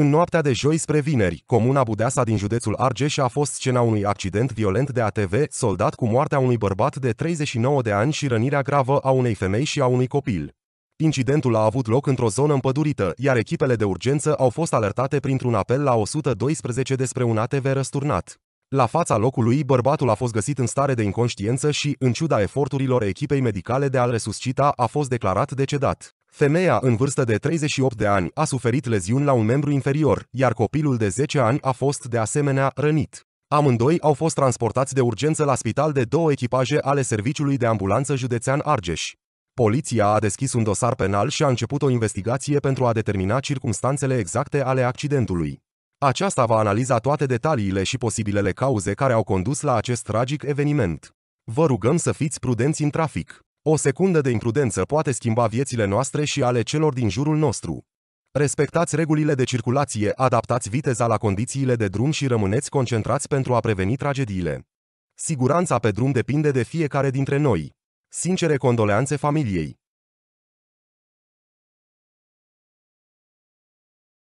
În noaptea de joi spre vineri, comuna Budeasa din județul Argeș a fost scena unui accident violent de ATV, soldat cu moartea unui bărbat de 39 de ani și rănirea gravă a unei femei și a unui copil. Incidentul a avut loc într-o zonă împădurită, iar echipele de urgență au fost alertate printr-un apel la 112 despre un ATV răsturnat. La fața locului, bărbatul a fost găsit în stare de inconștiență și, în ciuda eforturilor echipei medicale de a-l resuscita, a fost declarat decedat. Femeia în vârstă de 38 de ani a suferit leziuni la un membru inferior, iar copilul de 10 ani a fost de asemenea rănit. Amândoi au fost transportați de urgență la spital de două echipaje ale Serviciului de Ambulanță Județean Argeș. Poliția a deschis un dosar penal și a început o investigație pentru a determina circumstanțele exacte ale accidentului. Aceasta va analiza toate detaliile și posibilele cauze care au condus la acest tragic eveniment. Vă rugăm să fiți prudenți în trafic. O secundă de imprudență poate schimba viețile noastre și ale celor din jurul nostru. Respectați regulile de circulație, adaptați viteza la condițiile de drum și rămâneți concentrați pentru a preveni tragediile. Siguranța pe drum depinde de fiecare dintre noi. Sincere condoleanțe familiei!